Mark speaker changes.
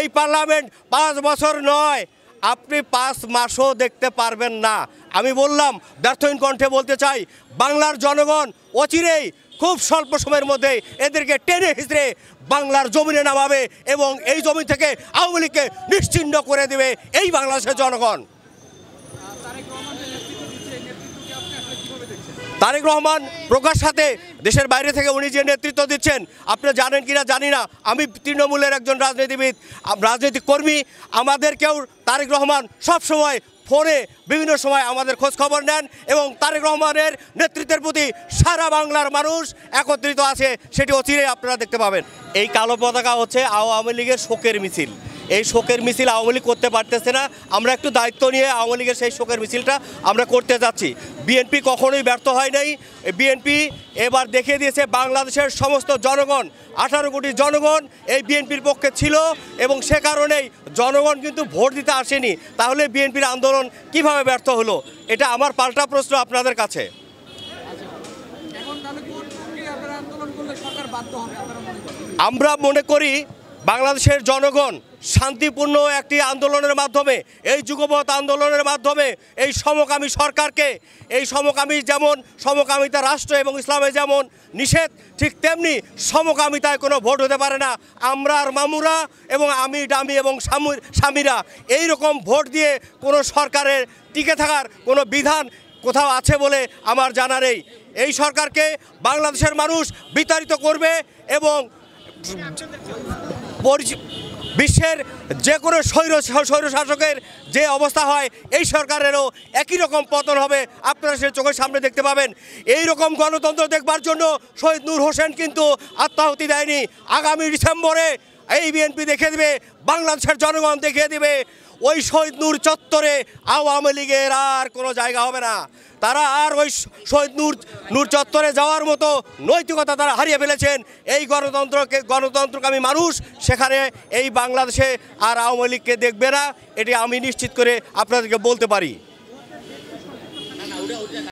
Speaker 1: এই পার্লামেন্ট পাঁচ বছর নয় আপনি পাঁচ মাসও দেখতে পারবেন না আমি বললাম ব্যর্থহীন কণ্ঠে বলতে চাই বাংলার জনগণ অচিরেই খুব স্বল্প সময়ের মধ্যে এদেরকে টেনে হিচড়ে বাংলার জমিনে নামাবে এবং এই জমি থেকে আওয়ামী লীগকে নিশ্চিন্ন করে দেবে এই বাংলাদেশের জনগণ তারেক রহমান প্রকাশ হাতে দেশের বাইরে থেকে উনি যে নেতৃত্ব দিচ্ছেন আপনি জানেন কি না জানি না আমি তৃণমূলের একজন রাজনীতিবিদ রাজনৈতিক কর্মী আমাদেরকেও তারেক রহমান সব সময় ফোনে বিভিন্ন সময় আমাদের খোঁজ খবর নেন এবং তারেক রহমানের নেতৃত্বের প্রতি সারা বাংলার মানুষ একত্রিত আছে সেটি অচিরে আপনারা দেখতে পাবেন এই কালো পতাকা হচ্ছে আওয়ামী লীগের শোকের মিছিল এই শোকের মিছিল আওয়ামী লীগ করতে পারতেছে না আমরা একটু দায়িত্ব নিয়ে আওয়ামী লীগের সেই শোকের মিছিলটা আমরা করতে যাচ্ছি বিএনপি কখনোই ব্যর্থ হয় নাই বিএনপি এবার দেখিয়ে দিয়েছে বাংলাদেশের সমস্ত জনগণ আঠারো কোটি জনগণ এই বিএনপির পক্ষে ছিল এবং সে কারণেই জনগণ কিন্তু ভোট দিতে আসেনি তাহলে বিএনপির আন্দোলন কিভাবে ব্যর্থ হলো এটা আমার পাল্টা প্রশ্ন আপনাদের কাছে আমরা মনে করি বাংলাদেশের জনগণ শান্তিপূর্ণ একটি আন্দোলনের মাধ্যমে এই যুগপথ আন্দোলনের মাধ্যমে এই সমকামী সরকারকে এই সমকামী যেমন সমকামিতা রাষ্ট্র এবং ইসলামে যেমন নিষেধ ঠিক তেমনি সমকামিতায় কোনো ভোট হতে পারে না আমরা আর মামুরা এবং আমি ডামি এবং স্বামীরা এই রকম ভোট দিয়ে কোনো সরকারের টিকে থাকার কোনো বিধান কোথাও আছে বলে আমার জানা নেই এই সরকারকে বাংলাদেশের মানুষ বিতাড়িত করবে এবং বিশ্বের যে কোনো স্বৈর স্বৈর শাসকের যে অবস্থা হয় এই সরকারেরও একই রকম পতন হবে আপনারা সে চোখের সামনে দেখতে পাবেন এই রকম গণতন্ত্র দেখবার জন্য শহীদ নূর হোসেন কিন্তু আত্মাহতি দেয়নি আগামী ডিসেম্বরে এই বিএনপি দেখে দেবে বাংলাদেশের জনগণ দেখে দেবে ওই শহীদ নূর চত্বরে আওয়ামী লীগের আর কোনো জায়গা হবে না তারা আর ওই শহীদ নূর নূর চত্বরে যাওয়ার মতো নৈতিকতা তারা হারিয়ে ফেলেছেন এই গণতন্ত্রকে গণতন্ত্রকামী মানুষ সেখানে এই বাংলাদেশে আর আওয়ামী লীগকে দেখবে না এটি আমি নিশ্চিত করে আপনাদেরকে বলতে পারি